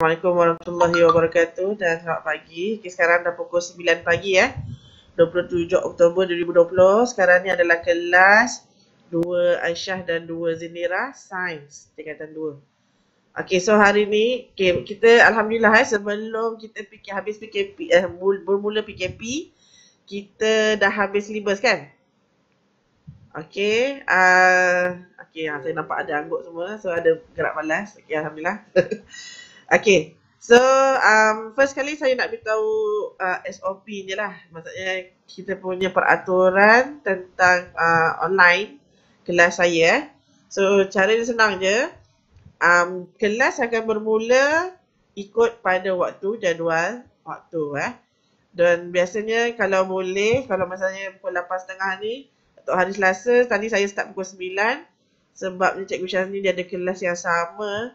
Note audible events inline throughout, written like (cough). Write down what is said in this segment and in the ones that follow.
Assalamualaikum warahmatullahi wabarakatuh dan selamat pagi. Okay, sekarang dah pukul 9 pagi ya, eh. 27 Oktober 2020. Sekarang ni adalah kelas 2 Aisyah dan 2 Zinira Sains tingkatan 2. Okey, so hari ni okay, kita alhamdulillah eh, sebelum kita fikir habis PKP eh bermula PKP kita dah habis syllabus kan? Okey, a uh, okay, ah, saya nampak ada anggot semua. So ada gerak balas. Okey, alhamdulillah. (laughs) Okay. So, um, first kali saya nak beritahu uh, SOP ni lah. Maksudnya, kita punya peraturan tentang uh, online kelas saya. So, cara dia senang je. Um, kelas akan bermula ikut pada waktu, jadual waktu eh. Dan biasanya kalau boleh, kalau masanya pukul 8.30 ni, atau hari Selasa, tadi saya start pukul 9. sebab Cikgu Syah ni dia ada kelas yang sama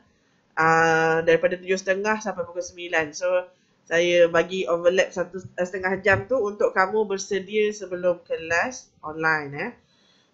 uh, daripada tujuh setengah sampai pukul sembilan. So saya bagi overlap satu eh, setengah jam tu untuk kamu bersedia sebelum kelas online eh.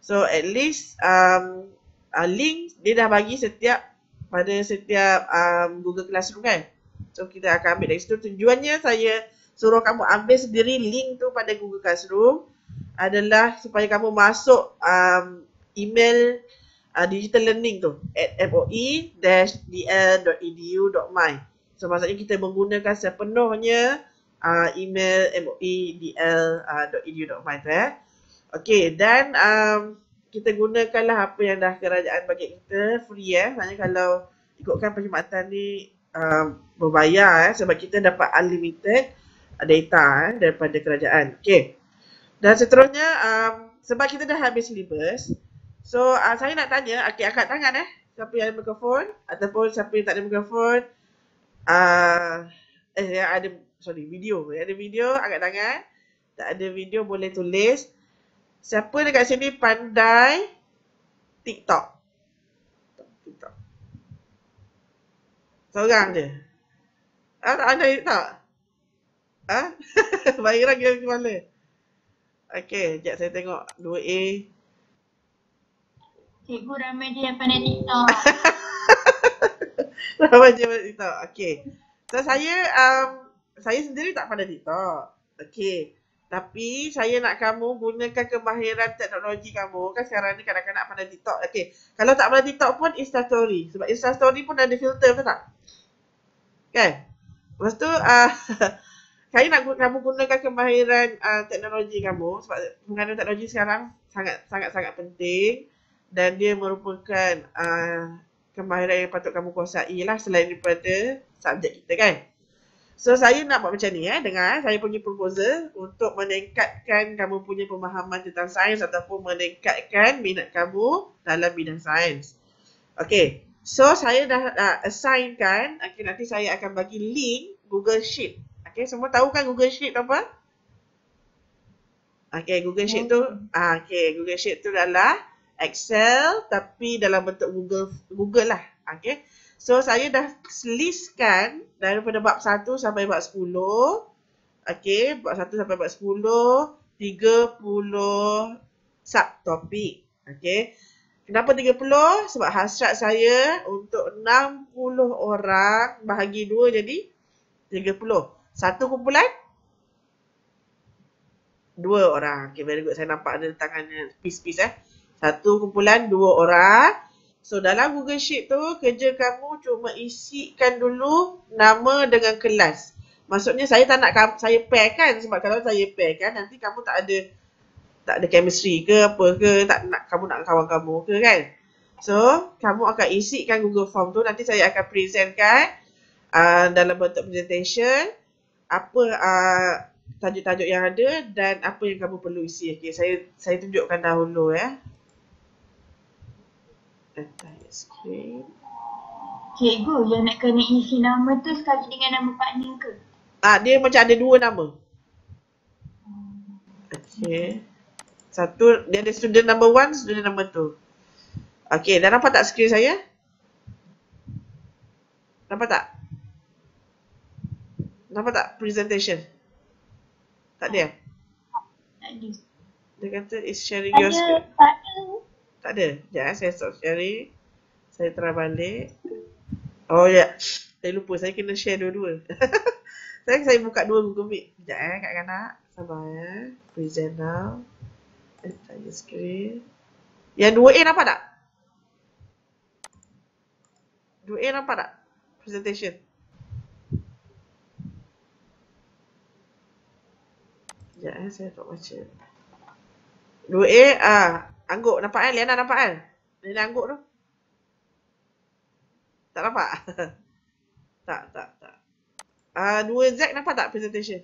So at least um, uh, link dia dah bagi setiap pada setiap um, Google Classroom kan. So kita akan ambil dari situ. Tujuannya saya suruh kamu ambil sendiri link tu pada Google Classroom adalah supaya kamu masuk um, email email uh, digital learning tu at moe-dl.edu.my so maksudnya kita menggunakan sepenuhnya uh, email moe-dl.edu.my ah, tu eh Okay, dan um, kita gunakanlah apa yang dah kerajaan bagi kita free eh. Maksudnya kalau ikutkan perkhidmatan ni um, berbayar eh. Sebab kita dapat unlimited data eh, daripada kerajaan. Okay. Dan seterusnya, um, sebab kita dah habis syllabus, So uh, saya nak tanya, okay, angkat tangan eh Siapa yang ada mikrofon ataupun siapa yang tak ada mikrofon uh, Eh yang ada, sorry video, yang ada video angkat tangan Tak ada video boleh tulis Siapa dekat sini pandai TikTok? TikTok. Seorang je. Ah, tak ada TikTok? Ah? Bayar lagi ke mana? Okay, sekejap saya tengok 2A. Cikgu ramai je yang pandai TikTok. ramai (laughs) je pandai TikTok. Okay. So saya um, saya sendiri tak pandai TikTok. Okay. Tapi saya nak kamu gunakan kemahiran teknologi kamu kan sekarang ni kadang-kadang pandai TikTok. Okay. Kalau tak pandai TikTok pun Insta Story. Sebab Insta Story pun ada filter betul tak? Kan? Lepas tu uh, (laughs) saya nak kamu gunakan kemahiran uh, teknologi kamu sebab menggunakan teknologi sekarang sangat sangat sangat penting dan dia merupakan uh, kemahiran yang patut kamu kuasai lah selain daripada subjek kita kan. So saya nak buat macam ni eh, dengar eh, saya punya proposal untuk meningkatkan kamu punya pemahaman tentang sains ataupun meningkatkan minat kamu dalam bidang sains. Okay, so saya dah uh, assignkan, okay, nanti saya akan bagi link Google Sheet. Okay, semua tahu kan Google Sheet apa? Okay, Google Sheet tu, ah, okay, Google Sheet tu adalah Excel tapi dalam bentuk Google Google lah. Okay. So saya dah listkan daripada bab 1 sampai bab 10. Okay. Bab 1 sampai bab 10. 30 subtopik. Okay. Kenapa 30? Sebab hasrat saya untuk 60 orang bahagi 2 jadi 30. Satu kumpulan? Dua orang. Okay, very good. Saya nampak ada tangannya piece-piece eh. Satu kumpulan, dua orang. So dalam Google Sheet tu, kerja kamu cuma isikan dulu nama dengan kelas. Maksudnya saya tak nak saya pair kan sebab kalau saya pair kan nanti kamu tak ada tak ada chemistry ke apa ke, tak nak kamu nak kawan kamu ke kan. So, kamu akan isikan Google Form tu, nanti saya akan presentkan uh, dalam bentuk presentation apa uh, tajuk-tajuk yang ada dan apa yang kamu perlu isi. Okay, saya saya tunjukkan dahulu ya. Eh tentang screen. Okay, Cikgu yang nak kena isi nama tu sekali dengan nama partner ke? Ah dia macam ada dua nama. Okay, Satu dia ada student number one, student number two. Okay, dah nampak tak screen saya? Nampak tak? Nampak tak presentation? Tak ada? Tak ada. Dia kata it's sharing your screen. Tak ada. Ya, saya stop sekali. Saya try balik. Oh ya. Saya lupa saya kena share dua-dua. (laughs) saya saya buka dua buku Meet. Sekejap eh kat kanak. Sabar ya. Eh. Present now. Entire eh, screen. Yang 2A nampak tak? 2A nampak tak? Presentation. Sekejap eh saya tak baca. 2A ah. Angguk nampak kan? Liana nampak kan? Liana angguk tu. Tak nampak? (laughs) tak, tak, tak. Ah, uh, 2Z nampak tak presentation?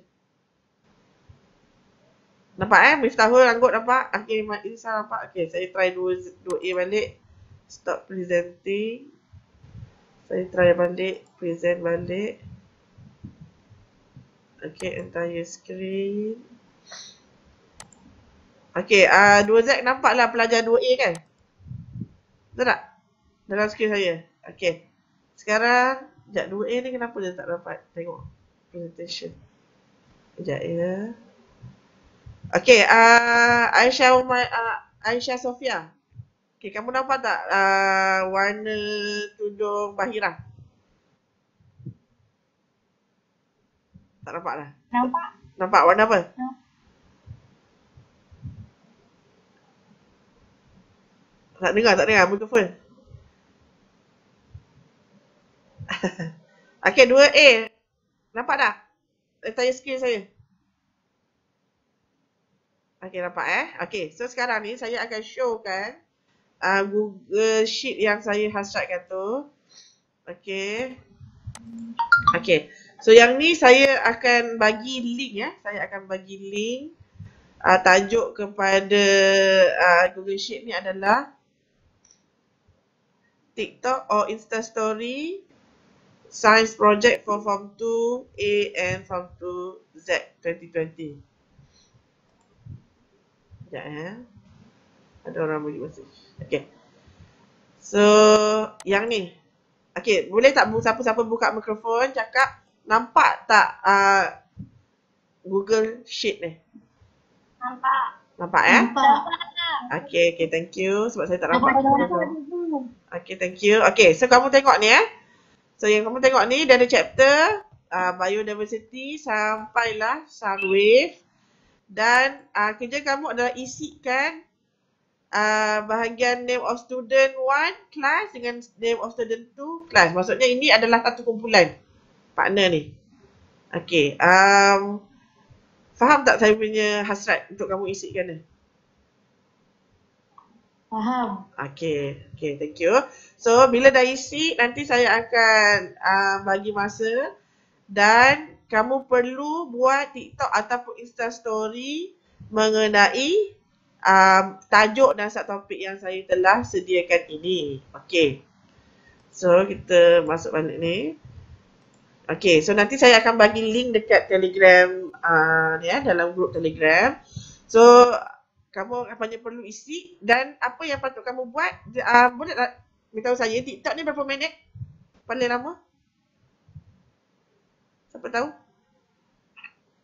Nampak eh? Miftahul angguk nampak? Okay, Mak Irsa nampak? Okay, saya try 2, 2A balik. Stop presenting. Saya try balik. Present balik. Okay, entire screen. Okay, uh, ah, 2Z nampaklah pelajar 2A kan? Betul tak? Dalam skrin saya. Okay, Sekarang, sekejap 2A ni kenapa dia tak dapat tengok presentation. Sekejap ya. Okey, uh, Aisyah Umay, uh, ah, Aisyah Sofia. Okay, kamu nampak tak uh, warna tudung Bahira? Tak nampak lah. Nampak. Nampak warna apa? Nampak. Tak dengar tak dengar mikrofon? (laughs) okay, dua a Nampak tak? Tanya skill saya. Okay, nampak eh? Okay, so sekarang ni saya akan showkan uh, Google Sheet yang saya hasratkan tu. Okay. Okay. So yang ni saya akan bagi link ya. Saya akan bagi link uh, tajuk kepada uh, Google Sheet ni adalah TikTok or Insta Story science project for form 2 A and form 2 Z 2020. Sekejap eh. Ada orang bagi message. Okay. So, yang ni. Okay, boleh tak siapa-siapa buka mikrofon cakap nampak tak uh, Google Sheet ni? Nampak. Nampak eh? Nampak. Okay, okay, thank you. Sebab saya tak nampak. Okay, thank you. Okay, so kamu tengok ni eh. So yang kamu tengok ni, dia ada chapter uh, biodiversity sampailah sound wave. Dan uh, kerja kamu adalah isikan uh, bahagian name of student one class dengan name of student two class. Maksudnya ini adalah satu kumpulan partner ni. Okay, um, faham tak saya punya hasrat untuk kamu isikan ni? Eh? Faham. Okay. Okay. Thank you. So, bila dah isi, nanti saya akan uh, bagi masa. Dan kamu perlu buat TikTok ataupun Insta Story mengenai um, tajuk dan subtopik yang saya telah sediakan ini. Okay. So, kita masuk balik ni. Okay. So, nanti saya akan bagi link dekat Telegram uh, ni eh, dalam grup Telegram. So, kamu apa-apa yang perlu isi dan apa yang patut kamu buat uh, boleh tak beritahu saya TikTok ni berapa minit? Paling lama? Siapa tahu?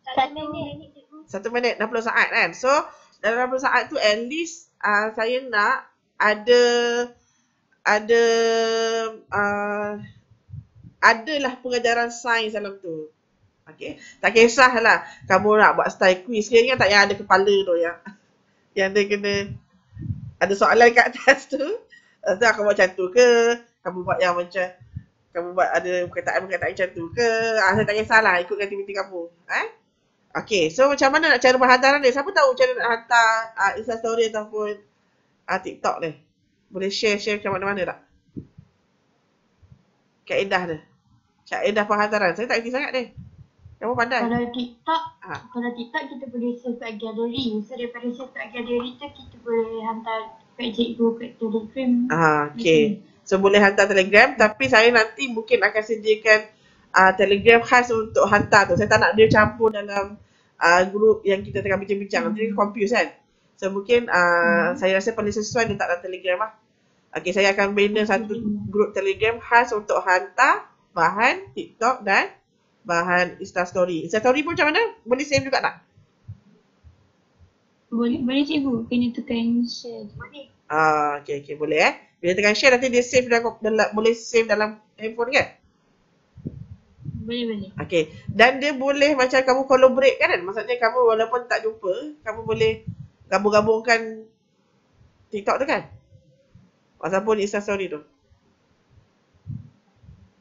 Satu minit. Satu minit, 60 saat kan? So, dalam 60 saat tu at least uh, saya nak ada ada uh, adalah pengajaran sains dalam tu. Okay. Tak kisahlah kamu nak buat style quiz. Sekiranya tak yang ada kepala tu ya yang dia kena ada soalan kat atas tu Lepas tu aku buat macam tu ke Kamu buat yang macam Kamu buat ada perkataan-perkataan macam tu ke ah, Saya tak kisahlah ikut aktiviti kamu eh? Okay so macam mana nak cara penghantaran ni Siapa tahu cara nak hantar uh, Insta story ataupun uh, TikTok ni Boleh share-share macam mana-mana tak Kaedah dia Kaedah penghantaran saya tak kisah sangat dia Nama pandai. Kalau TikTok, ha. kalau TikTok kita boleh search kat gallery. So daripada search kat gallery tu kita boleh hantar kat cikgu kat telegram. Ah, ha, okay. So boleh hantar telegram tapi saya nanti mungkin akan sediakan uh, telegram khas untuk hantar tu. Saya tak nak dia campur dalam uh, grup yang kita tengah bincang-bincang. Nanti dia hmm. confuse kan. So mungkin uh, hmm. saya rasa paling sesuai letak dalam telegram lah. Okay, saya akan bina satu grup telegram khas untuk hantar bahan TikTok dan bahan Insta story. Insta story pun macam mana? Boleh save juga tak? Boleh, boleh cikgu. Kena tekan share Ah, okey okey boleh eh. Bila tekan share nanti dia save dalam, boleh save dalam handphone kan? Boleh, boleh. Okay. Dan dia boleh macam kamu collaborate kan, kan? Maksudnya kamu walaupun tak jumpa, kamu boleh gabung-gabungkan TikTok tu kan? Ataupun Insta story tu. Boleh,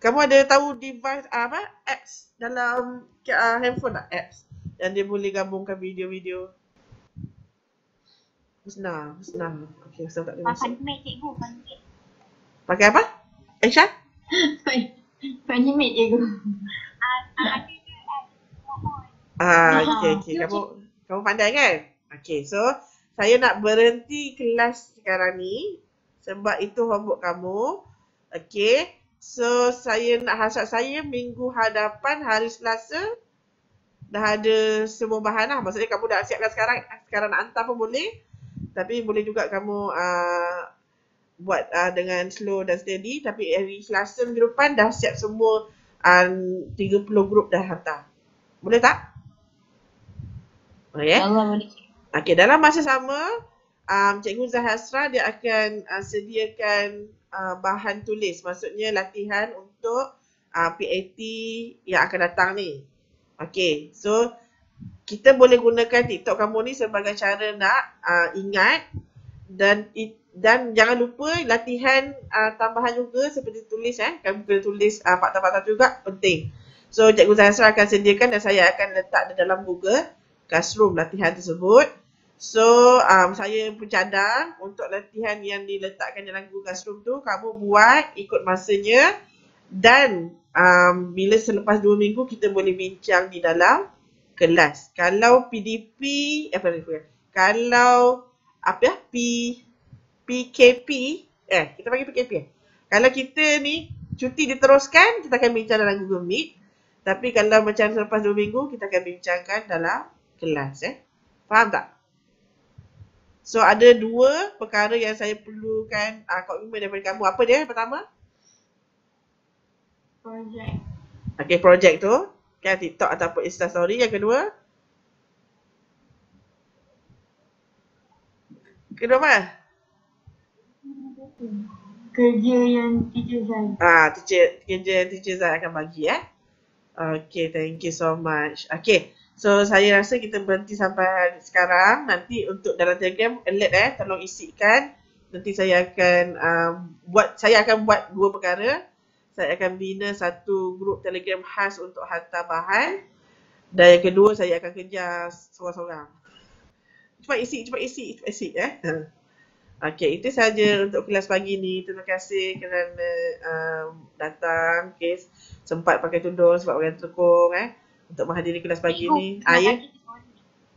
kamu ada tahu device uh, apa? Apps dalam uh, handphone tak? Apps yang dia boleh gabungkan video-video. Husna, Husna. Okay, saya tak ada masuk. Pakai mic cikgu, pakai. Pakai apa? Aisyah? (laughs) Pakai mic cikgu. Ah, ah okay, okay. Kamu kamu pandai kan? Okay, so saya nak berhenti kelas sekarang ni sebab itu homework kamu. okay? So saya nak hasrat saya minggu hadapan hari Selasa dah ada semua bahan lah. Maksudnya kamu dah siapkan sekarang. Sekarang nak hantar pun boleh. Tapi boleh juga kamu uh, buat uh, dengan slow dan steady. Tapi hari Selasa minggu depan dah siap semua ah, uh, 30 grup dah hantar. Boleh tak? Boleh eh? Okay, dalam masa sama, um, Cikgu Zahasra dia akan uh, sediakan uh, bahan tulis Maksudnya latihan untuk uh, PAT yang akan datang ni Okay, so kita boleh gunakan TikTok kamu ni sebagai cara nak uh, ingat dan dan jangan lupa latihan uh, tambahan juga seperti tulis eh kan boleh tulis uh, fakta-fakta juga penting. So cikgu Zahra akan sediakan dan saya akan letak di dalam Google Classroom latihan tersebut. So um, saya pencadang untuk latihan yang diletakkan dalam Google Classroom tu Kamu buat ikut masanya Dan um, bila selepas dua minggu kita boleh bincang di dalam kelas Kalau PDP, eh apa, apa, Kalau apa ya, P, PKP Eh kita panggil PKP eh? Kalau kita ni cuti diteruskan kita akan bincang dalam Google Meet Tapi kalau macam selepas dua minggu kita akan bincangkan dalam kelas eh Faham tak? So ada dua perkara yang saya perlukan uh, ah, commitment daripada kamu. Apa dia pertama? Project. Okay, project tu. Kan TikTok ataupun Insta story. Yang kedua? Kedua apa? Kerja yang teacher saya. Ah, teacher, kerja yang teacher saya akan bagi eh. Okay, thank you so much. Okay. So saya rasa kita berhenti sampai sekarang. Nanti untuk dalam telegram alert eh tolong isikan. Nanti saya akan um, buat saya akan buat dua perkara. Saya akan bina satu grup telegram khas untuk harta bahan. Dan yang kedua saya akan kerja seorang-seorang. Cepat isi, cepat isi, cepat isi eh. (laughs) Okay, itu saja untuk kelas pagi ni. Terima kasih kerana um, datang. Okay, sempat pakai tudung sebab orang terkong eh untuk menghadiri kelas pagi Ibu, ni. Ah, ya.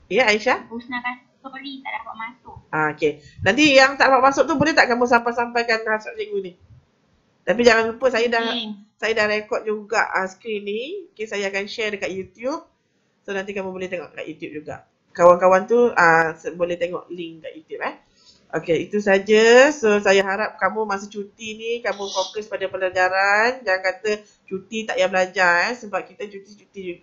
Ya Aisyah. Musnahkan story tak dapat masuk. Ah, okey. Nanti yang tak dapat masuk tu boleh tak kamu sampaikan rasa cikgu ni? Tapi jangan lupa saya dah saya dah rekod juga uh, screen ni. Okey, saya akan share dekat YouTube. So nanti kamu boleh tengok dekat YouTube juga. Kawan-kawan tu uh, boleh tengok link dekat YouTube eh. Okey, itu saja. So saya harap kamu masa cuti ni kamu fokus pada pelajaran. Jangan kata cuti tak payah belajar eh sebab kita cuti-cuti